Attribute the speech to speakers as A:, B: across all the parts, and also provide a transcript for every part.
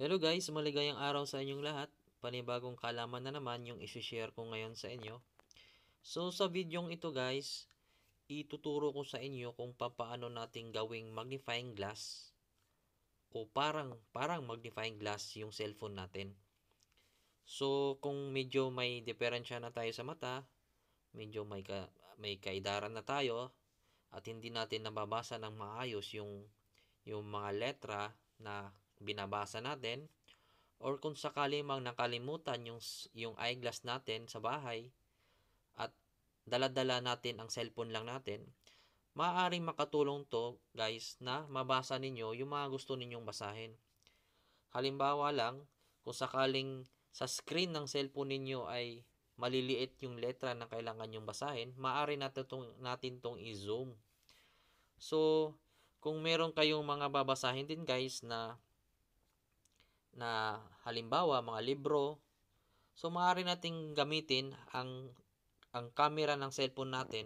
A: Hello guys, maligayang araw sa inyong lahat. Panibagong kalaman na naman yung isi-share ko ngayon sa inyo. So sa videong ito guys, ituturo ko sa inyo kung paano nating gawing magnifying glass o parang parang magnifying glass yung cellphone natin. So kung medyo may diferensya na tayo sa mata, medyo may ka, may kaidaran na tayo at hindi natin nababasa ng maayos yung yung mga letra na binabasa natin or kung sakali mang nakalimutan yung, yung eyeglass natin sa bahay at daladala natin ang cellphone lang natin, maaaring makatulong to guys na mabasa ninyo yung mga gusto ninyong basahin. Halimbawa lang, kung sakaling sa screen ng cellphone ninyo ay maliliit yung letra na kailangan yung basahin, maaari natin tong, natin tong i-zoom. So, kung meron kayong mga babasahin din guys na na halimbawa mga libro. So maaari nating gamitin ang ang camera ng cellphone natin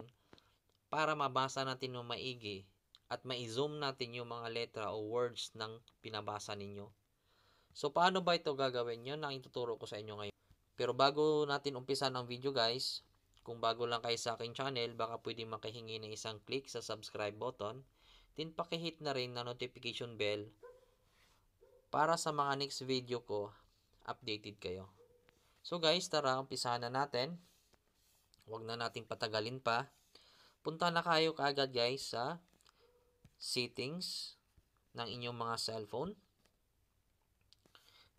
A: para mabasa natin ng maigi at mai-zoom natin yung mga letra o words ng pinabasa ninyo. So paano ba ito gagawin? Yun ang ituturo ko sa inyo ngayon. Pero bago natin umpisan ang video guys, kung bago lang kayo sa akin channel, baka pwede makahingi ng isang click sa subscribe button. Then pakihit na rin na notification bell para sa mga next video ko, updated kayo. So guys, tara, umpisahan na natin. Huwag na nating patagalin pa. Punta na kayo kaagad guys sa settings ng inyong mga cellphone.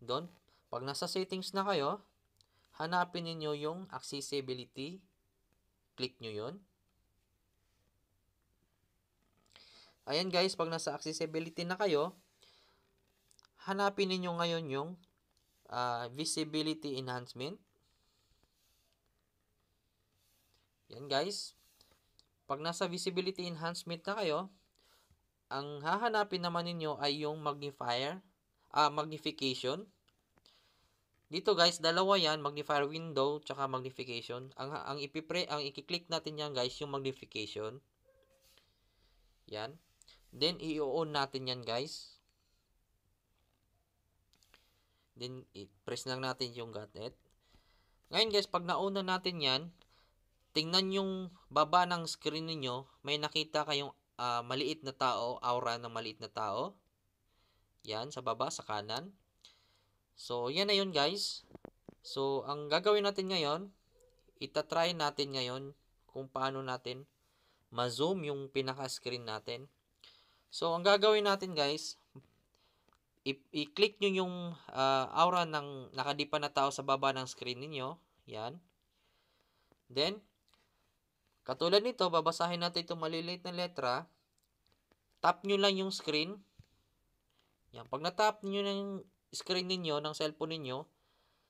A: Doon, pag nasa settings na kayo, hanapin ninyo yung accessibility. Click nyo yun. Ayan guys, pag nasa accessibility na kayo, hanapin ninyo ngayon yung uh, visibility enhancement. Yan guys. Pag nasa visibility enhancement na kayo, ang hahanapin naman ninyo ay yung magnifier, ah, uh, magnification. Dito guys, dalawa yan, magnifier window tsaka magnification. Ang ang ipipre ang i-click natin yan guys, yung magnification. Yan. Then i-on natin yan guys. Then, i-press lang natin yung gadget. Ngayon guys, pag nauna natin yan, tingnan yung baba ng screen niyo may nakita kayong uh, maliit na tao, aura ng maliit na tao. Yan, sa baba, sa kanan. So, yan na yun guys. So, ang gagawin natin ngayon, itatry natin ngayon kung paano natin ma-zoom yung pinaka-screen natin. So, ang gagawin natin guys, i-click nyo yung uh, aura ng nakadipa na tao sa baba ng screen niyo Yan. Then, katulad nito, babasahin natin itong maliliit na letra. Tap nyo lang yung screen. Yan. Pag natap nyo ng screen ninyo, ng cellphone ninyo,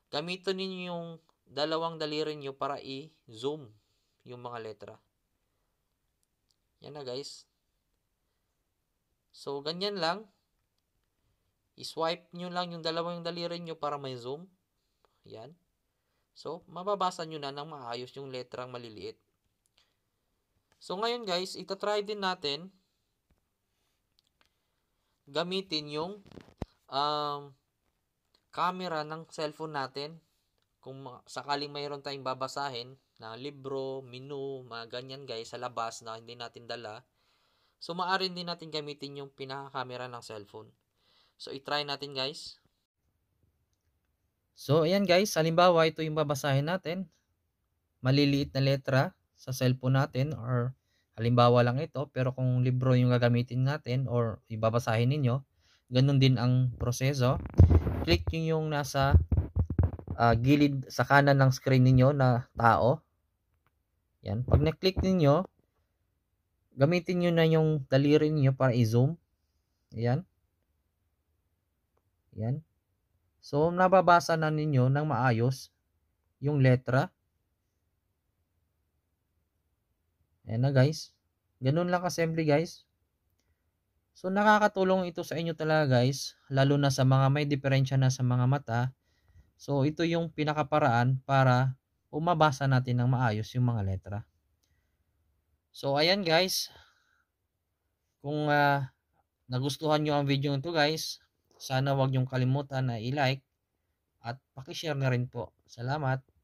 A: gamitin ninyo yung dalawang daliri nyo para i-zoom yung mga letra. Yan na guys. So, ganyan lang. I-swipe nyo lang yung dalawang daliri nyo para may zoom. Yan. So, mababasa nyo na ng maayos yung letrang maliliit. So, ngayon guys, itatry din natin gamitin yung um, camera ng cellphone natin. Kung sakaling mayroon tayong babasahin na libro, menu, mga ganyan guys sa labas na hindi natin dala. So, maaari din natin gamitin yung pinaka-camera ng cellphone. So, itry natin guys. So, ayan guys. Halimbawa, ito yung babasahin natin. Maliliit na letra sa cellphone natin or halimbawa lang ito. Pero kung libro yung gagamitin natin or ibabasahin ninyo, ganun din ang proseso. Click yung yung nasa uh, gilid sa kanan ng screen ninyo na tao. Yan. Pag na-click ninyo, gamitin nyo na yung daliri niyo para i-zoom. Ayan. Yan. So, nababasa na ninyo ng maayos yung letra. Ayan na guys. Ganun lang assembly guys. So, nakakatulong ito sa inyo talaga guys. Lalo na sa mga may diferensya na sa mga mata. So, ito yung pinakaparaan para umabasa natin ng maayos yung mga letra. So, ayan guys. Kung uh, nagustuhan nyo ang video nito guys, sana wag niyong kalimutan na i-like at pakishare na rin po. Salamat!